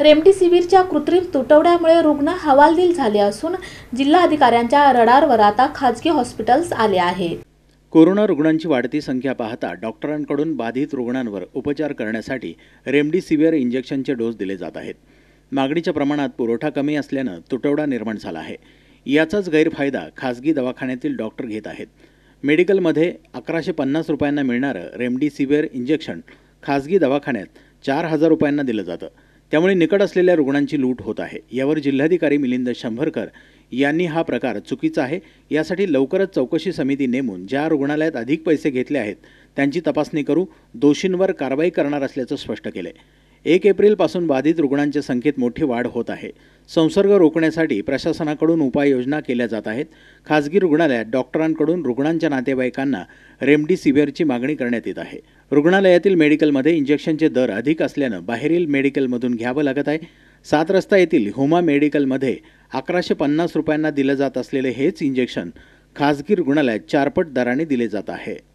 रेमडेसिवीरच्या कृत्रिम तुटवड्यामुळे रुग्ण हवालदिल झाले असून जिल्हाधिकाऱ्यांच्या रडारवर आता खाजगी हॉस्पिटल्स आले आहे कोरोना रुग्णांची वाढती संख्या पाहता डॉक्टरांकडून बाधित रुग्णांवर उपचार करण्यासाठी रेमडेसिवीर इंजेक्शनचे डोस दिले जात आहेत मागणीच्या प्रमाणात पुरवठा कमी असल्यानं तुटवडा निर्माण झाला आहे याचाच गैरफायदा खाजगी दवाखान्यातील डॉक्टर घेत आहेत मेडिकलमध्ये अकराशे पन्नास रुपयांना मिळणारं रेमडेसिवीर इंजेक्शन खाजगी दवाखान्यात चार हजार रुपयांना दिलं जातं त्यामुळे निकट असलेल्या रुग्णांची लूट होत आहे यावर जिल्हाधिकारी मिलिंद शंभरकर यांनी हा प्रकार चुकीचा आहे यासाठी लवकरच चौकशी समिती नेमून ज्या रुग्णालयात अधिक पैसे घेतले आहेत त्यांची तपासणी करू दोषींवर कारवाई करणार असल्याचं स्पष्ट केलं एक एप्रिलपासून बाधित रुग्णांच्या संख्येत मोठी वाढ होत आहे संसर्ग रोखण्यासाठी प्रशासनाकडून उपाययोजना केल्या जात आहेत खासगी रुग्णालयात डॉक्टरांकडून रुग्णांच्या नातेवाईकांना रेमडिसिव्हिअरची मागणी करण्यात येत आहे रुग्णालयातील मेडिकलमध्ये इंजेक्शनचे दर अधिक असल्यानं बाहेरील मेडिकलमधून घ्यावं लागत आहे सात रस्ता येथील हुमा मेडिकलमध्ये अकराशे पन्नास रुपयांना दिलं जात असलेले हेच इंजेक्शन खासगी रुग्णालयात चारपट दराने दिले जात आहे